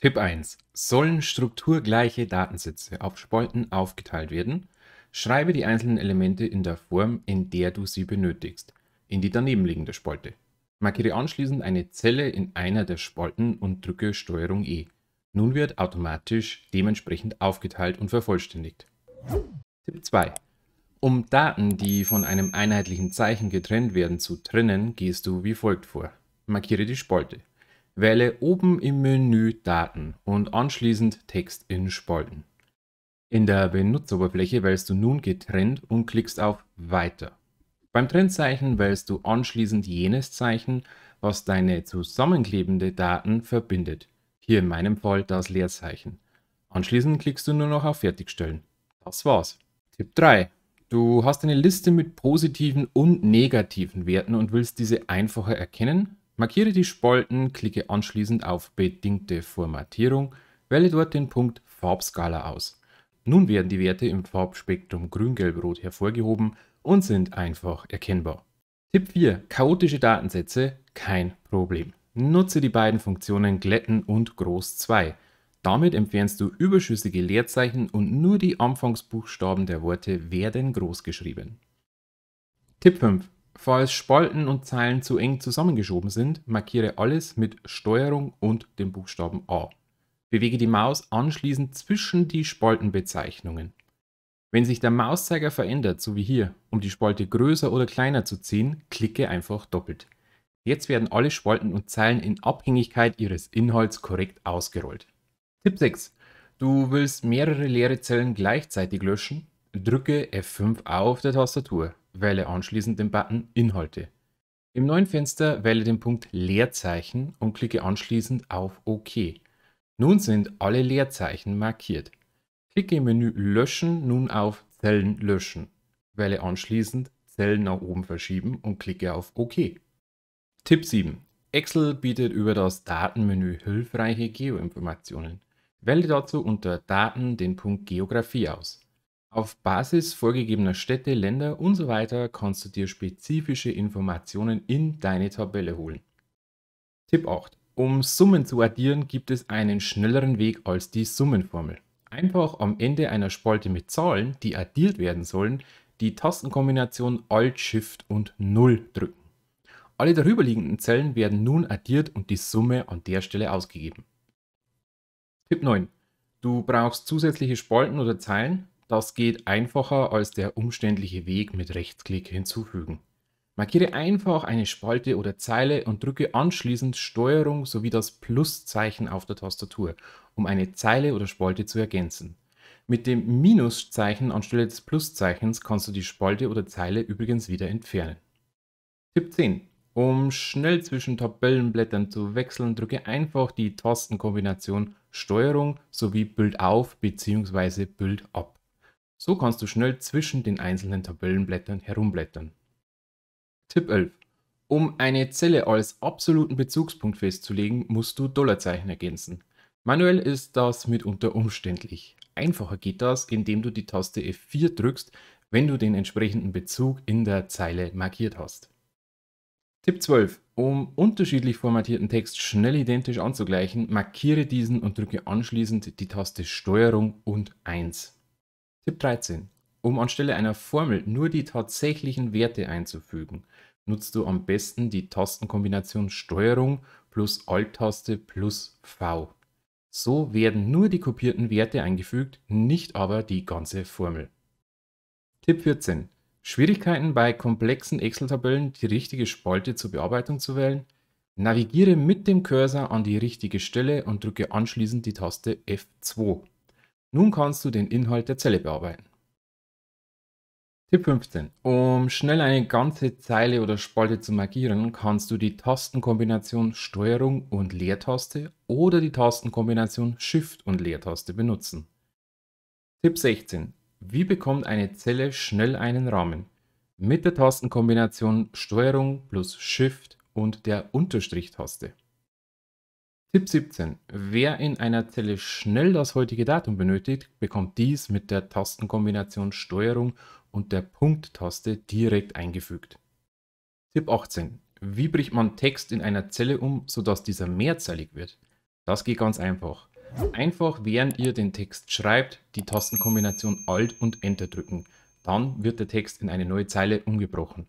Tipp 1. Sollen strukturgleiche Datensätze auf Spalten aufgeteilt werden? Schreibe die einzelnen Elemente in der Form, in der du sie benötigst, in die danebenliegende Spalte. Markiere anschließend eine Zelle in einer der Spalten und drücke STRG E. Nun wird automatisch dementsprechend aufgeteilt und vervollständigt. Tipp 2. Um Daten, die von einem einheitlichen Zeichen getrennt werden, zu trennen, gehst du wie folgt vor. Markiere die Spalte. Wähle oben im Menü Daten und anschließend Text in Spalten. In der Benutzeroberfläche wählst du nun getrennt und klickst auf Weiter. Beim Trennzeichen wählst du anschließend jenes Zeichen, was deine zusammenklebende Daten verbindet. Hier in meinem Fall das Leerzeichen. Anschließend klickst du nur noch auf Fertigstellen. Das war's. Tipp 3. Du hast eine Liste mit positiven und negativen Werten und willst diese einfacher erkennen? Markiere die Spalten, klicke anschließend auf Bedingte Formatierung, wähle dort den Punkt Farbskala aus. Nun werden die Werte im Farbspektrum grün-gelb-rot hervorgehoben und sind einfach erkennbar. Tipp 4. Chaotische Datensätze, kein Problem. Nutze die beiden Funktionen Glätten und Groß 2. Damit entfernst du überschüssige Leerzeichen und nur die Anfangsbuchstaben der Worte werden groß geschrieben. Tipp 5 falls Spalten und Zeilen zu eng zusammengeschoben sind, markiere alles mit Steuerung und dem Buchstaben A. Bewege die Maus anschließend zwischen die Spaltenbezeichnungen. Wenn sich der Mauszeiger verändert, so wie hier, um die Spalte größer oder kleiner zu ziehen, klicke einfach doppelt. Jetzt werden alle Spalten und Zeilen in Abhängigkeit ihres Inhalts korrekt ausgerollt. Tipp 6. Du willst mehrere leere Zellen gleichzeitig löschen? Drücke F5 auf der Tastatur, wähle anschließend den Button Inhalte. Im neuen Fenster wähle den Punkt Leerzeichen und klicke anschließend auf OK. Nun sind alle Leerzeichen markiert. Klicke im Menü Löschen nun auf Zellen löschen. Wähle anschließend Zellen nach oben verschieben und klicke auf OK. Tipp 7. Excel bietet über das Datenmenü hilfreiche Geoinformationen. Wähle dazu unter Daten den Punkt Geografie aus. Auf Basis vorgegebener Städte, Länder und so weiter kannst du dir spezifische Informationen in deine Tabelle holen. Tipp 8. Um Summen zu addieren, gibt es einen schnelleren Weg als die Summenformel. Einfach am Ende einer Spalte mit Zahlen, die addiert werden sollen, die Tastenkombination Alt, Shift und 0 drücken. Alle darüberliegenden Zellen werden nun addiert und die Summe an der Stelle ausgegeben. Tipp 9. Du brauchst zusätzliche Spalten oder Zeilen, das geht einfacher als der umständliche Weg mit Rechtsklick hinzufügen. Markiere einfach eine Spalte oder Zeile und drücke anschließend Steuerung sowie das Pluszeichen auf der Tastatur, um eine Zeile oder Spalte zu ergänzen. Mit dem Minuszeichen anstelle des Pluszeichens kannst du die Spalte oder Zeile übrigens wieder entfernen. Tipp 10. Um schnell zwischen Tabellenblättern zu wechseln, drücke einfach die Tastenkombination Steuerung sowie Bild auf bzw. Bild ab. So kannst du schnell zwischen den einzelnen Tabellenblättern herumblättern. Tipp 11. Um eine Zelle als absoluten Bezugspunkt festzulegen, musst du Dollarzeichen ergänzen. Manuell ist das mitunter umständlich. Einfacher geht das, indem du die Taste F4 drückst, wenn du den entsprechenden Bezug in der Zeile markiert hast. Tipp 12. Um unterschiedlich formatierten Text schnell identisch anzugleichen, markiere diesen und drücke anschließend die Taste Steuerung und 1. Tipp 13. Um anstelle einer Formel nur die tatsächlichen Werte einzufügen, nutzt du am besten die Tastenkombination Steuerung plus Alt-Taste plus V. So werden nur die kopierten Werte eingefügt, nicht aber die ganze Formel. Tipp 14. Schwierigkeiten bei komplexen Excel-Tabellen die richtige Spalte zur Bearbeitung zu wählen? Navigiere mit dem Cursor an die richtige Stelle und drücke anschließend die Taste F2. Nun kannst du den Inhalt der Zelle bearbeiten. Tipp 15. Um schnell eine ganze Zeile oder Spalte zu markieren, kannst du die Tastenkombination Steuerung und Leertaste oder die Tastenkombination Shift und Leertaste benutzen. Tipp 16. Wie bekommt eine Zelle schnell einen Rahmen? Mit der Tastenkombination Steuerung plus Shift und der Unterstrich-Taste. Tipp 17. Wer in einer Zelle schnell das heutige Datum benötigt, bekommt dies mit der Tastenkombination Steuerung und der Punkttaste direkt eingefügt. Tipp 18. Wie bricht man Text in einer Zelle um, sodass dieser mehrzeilig wird? Das geht ganz einfach. Einfach während ihr den Text schreibt, die Tastenkombination Alt und Enter drücken. Dann wird der Text in eine neue Zeile umgebrochen.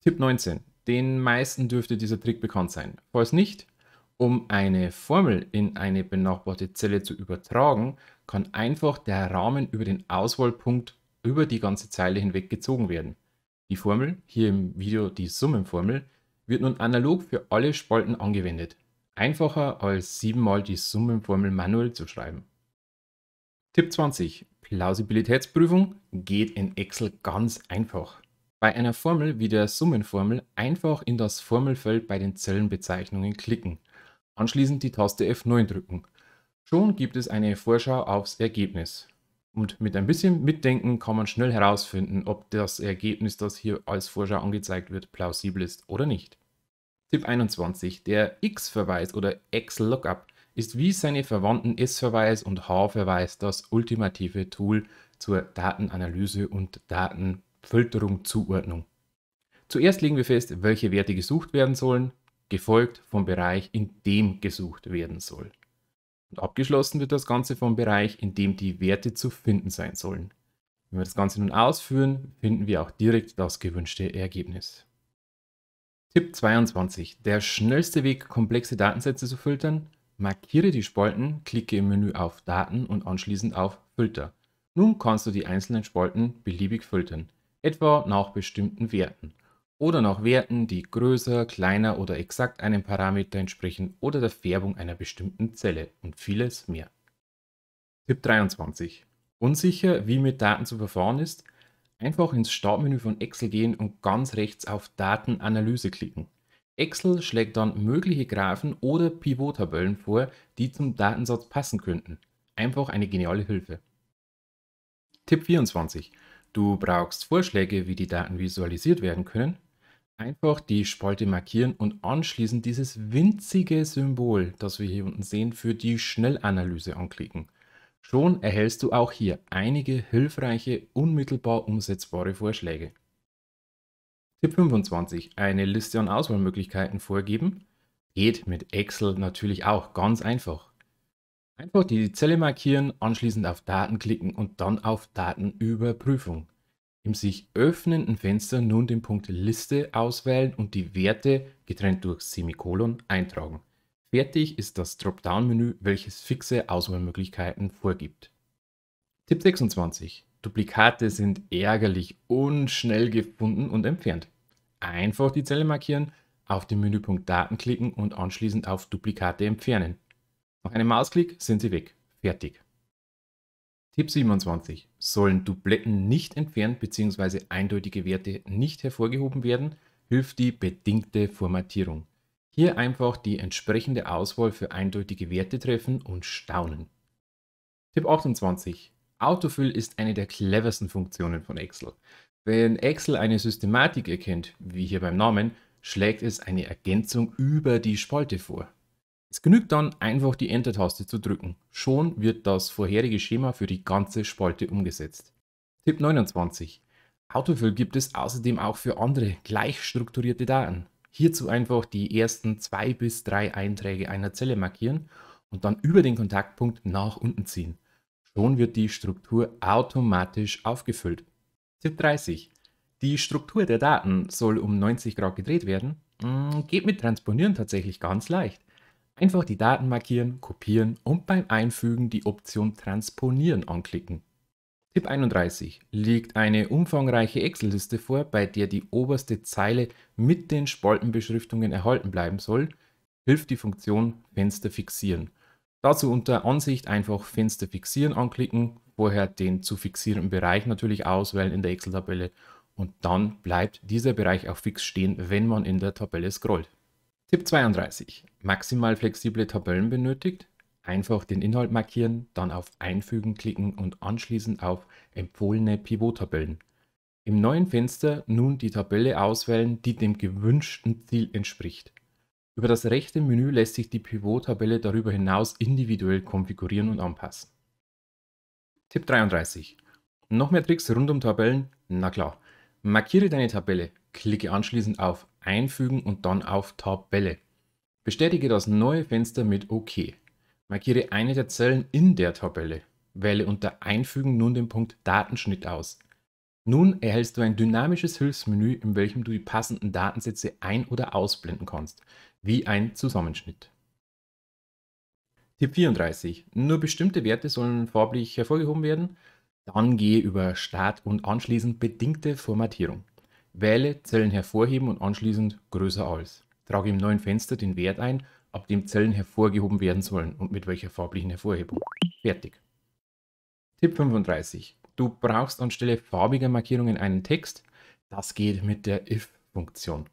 Tipp 19. Den meisten dürfte dieser Trick bekannt sein. Falls nicht, um eine Formel in eine benachbarte Zelle zu übertragen, kann einfach der Rahmen über den Auswahlpunkt über die ganze Zeile hinweg gezogen werden. Die Formel, hier im Video die Summenformel, wird nun analog für alle Spalten angewendet. Einfacher als siebenmal die Summenformel manuell zu schreiben. Tipp 20. Plausibilitätsprüfung geht in Excel ganz einfach. Bei einer Formel wie der Summenformel einfach in das Formelfeld bei den Zellenbezeichnungen klicken. Anschließend die Taste F9 drücken. Schon gibt es eine Vorschau aufs Ergebnis. Und mit ein bisschen Mitdenken kann man schnell herausfinden, ob das Ergebnis, das hier als Vorschau angezeigt wird, plausibel ist oder nicht. Tipp 21. Der X-Verweis oder X-Lookup ist wie seine Verwandten S-Verweis und H-Verweis das ultimative Tool zur Datenanalyse und Datenfilterung Zuordnung. Zuerst legen wir fest, welche Werte gesucht werden sollen, gefolgt vom Bereich, in dem gesucht werden soll. Und abgeschlossen wird das Ganze vom Bereich, in dem die Werte zu finden sein sollen. Wenn wir das Ganze nun ausführen, finden wir auch direkt das gewünschte Ergebnis. Tipp 22. Der schnellste Weg, komplexe Datensätze zu filtern? Markiere die Spalten, klicke im Menü auf Daten und anschließend auf Filter. Nun kannst du die einzelnen Spalten beliebig filtern, etwa nach bestimmten Werten oder nach Werten, die größer, kleiner oder exakt einem Parameter entsprechen oder der Färbung einer bestimmten Zelle und vieles mehr. Tipp 23. Unsicher, wie mit Daten zu verfahren ist? Einfach ins Startmenü von Excel gehen und ganz rechts auf Datenanalyse klicken. Excel schlägt dann mögliche Graphen oder Pivot-Tabellen vor, die zum Datensatz passen könnten. Einfach eine geniale Hilfe. Tipp 24. Du brauchst Vorschläge, wie die Daten visualisiert werden können? Einfach die Spalte markieren und anschließend dieses winzige Symbol, das wir hier unten sehen, für die Schnellanalyse anklicken. Schon erhältst du auch hier einige hilfreiche, unmittelbar umsetzbare Vorschläge. Tipp 25. Eine Liste an Auswahlmöglichkeiten vorgeben. Geht mit Excel natürlich auch ganz einfach. Einfach die Zelle markieren, anschließend auf Daten klicken und dann auf Datenüberprüfung im sich öffnenden Fenster nun den Punkt Liste auswählen und die Werte, getrennt durch Semikolon, eintragen. Fertig ist das Dropdown-Menü, welches fixe Auswahlmöglichkeiten vorgibt. Tipp 26. Duplikate sind ärgerlich unschnell gefunden und entfernt. Einfach die Zelle markieren, auf den Menüpunkt Daten klicken und anschließend auf Duplikate entfernen. Nach einem Mausklick sind sie weg. Fertig. Tipp 27. Sollen Dubletten nicht entfernt bzw. eindeutige Werte nicht hervorgehoben werden, hilft die bedingte Formatierung. Hier einfach die entsprechende Auswahl für eindeutige Werte treffen und staunen. Tipp 28. Autofill ist eine der cleversten Funktionen von Excel. Wenn Excel eine Systematik erkennt, wie hier beim Namen, schlägt es eine Ergänzung über die Spalte vor. Es genügt dann einfach die Enter-Taste zu drücken. Schon wird das vorherige Schema für die ganze Spalte umgesetzt. Tipp 29. Autofill gibt es außerdem auch für andere gleich strukturierte Daten. Hierzu einfach die ersten zwei bis drei Einträge einer Zelle markieren und dann über den Kontaktpunkt nach unten ziehen. Schon wird die Struktur automatisch aufgefüllt. Tipp 30. Die Struktur der Daten soll um 90 Grad gedreht werden. Hm, geht mit Transponieren tatsächlich ganz leicht. Einfach die Daten markieren, kopieren und beim Einfügen die Option Transponieren anklicken. Tipp 31. Liegt eine umfangreiche Excel-Liste vor, bei der die oberste Zeile mit den Spaltenbeschriftungen erhalten bleiben soll, hilft die Funktion Fenster fixieren. Dazu unter Ansicht einfach Fenster fixieren anklicken, vorher den zu fixierenden Bereich natürlich auswählen in der Excel-Tabelle und dann bleibt dieser Bereich auch fix stehen, wenn man in der Tabelle scrollt. Tipp 32. Maximal flexible Tabellen benötigt? Einfach den Inhalt markieren, dann auf Einfügen klicken und anschließend auf Empfohlene Pivot-Tabellen. Im neuen Fenster nun die Tabelle auswählen, die dem gewünschten Ziel entspricht. Über das rechte Menü lässt sich die Pivot-Tabelle darüber hinaus individuell konfigurieren und anpassen. Tipp 33. Noch mehr Tricks rund um Tabellen? Na klar. Markiere deine Tabelle, klicke anschließend auf einfügen und dann auf Tabelle. Bestätige das neue Fenster mit OK. Markiere eine der Zellen in der Tabelle. Wähle unter Einfügen nun den Punkt Datenschnitt aus. Nun erhältst du ein dynamisches Hilfsmenü, in welchem du die passenden Datensätze ein- oder ausblenden kannst, wie ein Zusammenschnitt. Tipp 34. Nur bestimmte Werte sollen farblich hervorgehoben werden. Dann gehe über Start und anschließend bedingte Formatierung. Wähle Zellen hervorheben und anschließend größer als. Trage im neuen Fenster den Wert ein, ab dem Zellen hervorgehoben werden sollen und mit welcher farblichen Hervorhebung. Fertig. Tipp 35. Du brauchst anstelle farbiger Markierungen einen Text. Das geht mit der if-Funktion.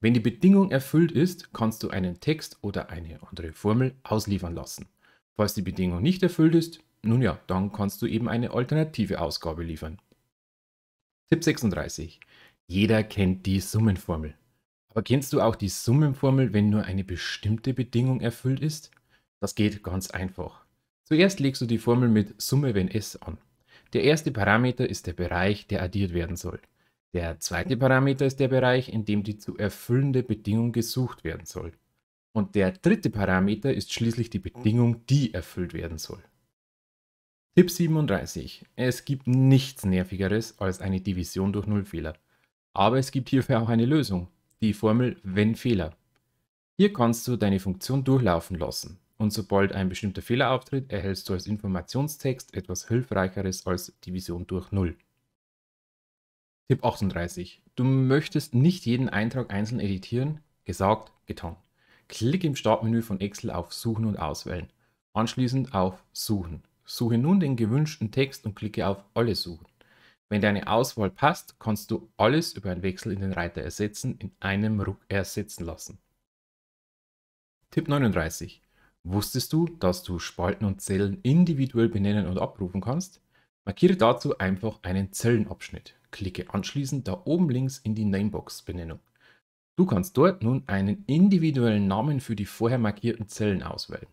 Wenn die Bedingung erfüllt ist, kannst du einen Text oder eine andere Formel ausliefern lassen. Falls die Bedingung nicht erfüllt ist, nun ja, dann kannst du eben eine alternative Ausgabe liefern. Tipp 36. Jeder kennt die Summenformel. Aber kennst du auch die Summenformel, wenn nur eine bestimmte Bedingung erfüllt ist? Das geht ganz einfach. Zuerst legst du die Formel mit Summe wenn s an. Der erste Parameter ist der Bereich, der addiert werden soll. Der zweite Parameter ist der Bereich, in dem die zu erfüllende Bedingung gesucht werden soll. Und der dritte Parameter ist schließlich die Bedingung, die erfüllt werden soll. Tipp 37. Es gibt nichts Nervigeres als eine Division durch Nullfehler. Aber es gibt hierfür auch eine Lösung, die Formel wenn Fehler. Hier kannst du deine Funktion durchlaufen lassen und sobald ein bestimmter Fehler auftritt, erhältst du als Informationstext etwas Hilfreicheres als Division durch 0. Tipp 38. Du möchtest nicht jeden Eintrag einzeln editieren? Gesagt, getan. Klick im Startmenü von Excel auf Suchen und Auswählen. Anschließend auf Suchen. Suche nun den gewünschten Text und klicke auf Alle suchen. Wenn deine Auswahl passt, kannst du alles über einen Wechsel in den Reiter ersetzen in einem Ruck ersetzen lassen. Tipp 39. Wusstest du, dass du Spalten und Zellen individuell benennen und abrufen kannst? Markiere dazu einfach einen Zellenabschnitt. Klicke anschließend da oben links in die Namebox Benennung. Du kannst dort nun einen individuellen Namen für die vorher markierten Zellen auswählen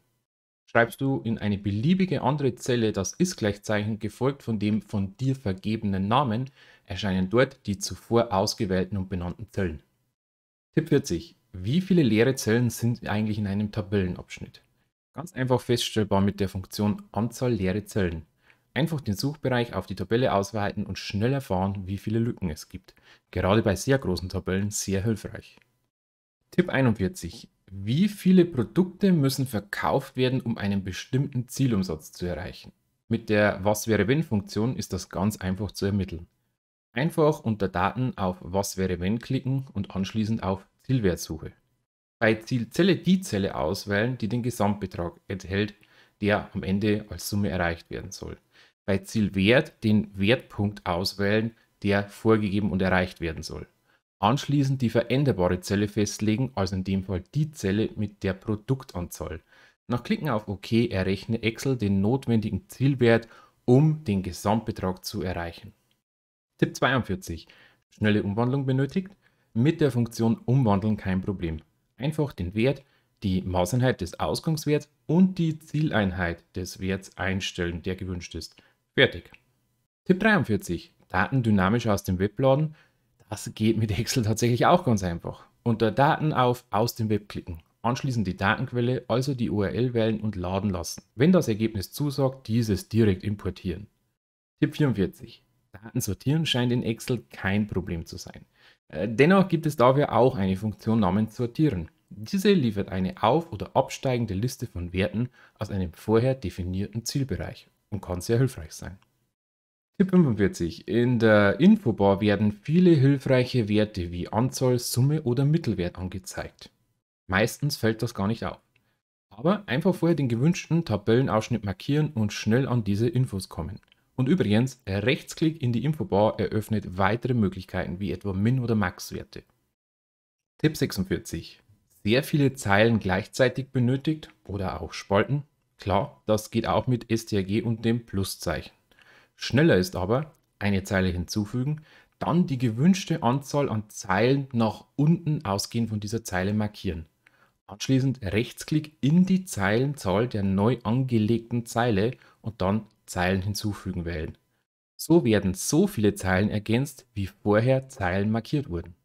schreibst du in eine beliebige andere Zelle das Ist-Gleichzeichen gefolgt von dem von dir vergebenen Namen, erscheinen dort die zuvor ausgewählten und benannten Zellen. Tipp 40. Wie viele leere Zellen sind eigentlich in einem Tabellenabschnitt? Ganz einfach feststellbar mit der Funktion Anzahl leere Zellen. Einfach den Suchbereich auf die Tabelle ausweiten und schnell erfahren, wie viele Lücken es gibt. Gerade bei sehr großen Tabellen sehr hilfreich. Tipp 41. Wie viele Produkte müssen verkauft werden, um einen bestimmten Zielumsatz zu erreichen? Mit der Was wäre wenn Funktion ist das ganz einfach zu ermitteln. Einfach unter Daten auf Was wäre wenn klicken und anschließend auf Zielwertsuche. Bei Zielzelle die Zelle auswählen, die den Gesamtbetrag enthält, der am Ende als Summe erreicht werden soll. Bei Zielwert den Wertpunkt auswählen, der vorgegeben und erreicht werden soll anschließend die veränderbare Zelle festlegen, also in dem Fall die Zelle mit der Produktanzahl. Nach Klicken auf OK errechne Excel den notwendigen Zielwert, um den Gesamtbetrag zu erreichen. Tipp 42. Schnelle Umwandlung benötigt? Mit der Funktion Umwandeln kein Problem. Einfach den Wert, die Maßeinheit des Ausgangswerts und die Zieleinheit des Werts einstellen, der gewünscht ist. Fertig. Tipp 43. Daten dynamisch aus dem Web laden, das geht mit Excel tatsächlich auch ganz einfach. Unter Daten auf Aus dem Web klicken. Anschließend die Datenquelle, also die URL wählen und laden lassen. Wenn das Ergebnis zusagt, dieses direkt importieren. Tipp 44. Daten sortieren scheint in Excel kein Problem zu sein. Äh, dennoch gibt es dafür auch eine Funktion namens Sortieren. Diese liefert eine auf- oder absteigende Liste von Werten aus einem vorher definierten Zielbereich und kann sehr hilfreich sein. Tipp 45. In der Infobar werden viele hilfreiche Werte wie Anzahl, Summe oder Mittelwert angezeigt. Meistens fällt das gar nicht auf. Aber einfach vorher den gewünschten Tabellenausschnitt markieren und schnell an diese Infos kommen. Und übrigens, Rechtsklick in die Infobar eröffnet weitere Möglichkeiten wie etwa Min- oder Max-Werte. Tipp 46. Sehr viele Zeilen gleichzeitig benötigt oder auch Spalten? Klar, das geht auch mit STRG und dem Pluszeichen. Schneller ist aber eine Zeile hinzufügen, dann die gewünschte Anzahl an Zeilen nach unten ausgehend von dieser Zeile markieren. Anschließend Rechtsklick in die Zeilenzahl der neu angelegten Zeile und dann Zeilen hinzufügen wählen. So werden so viele Zeilen ergänzt, wie vorher Zeilen markiert wurden.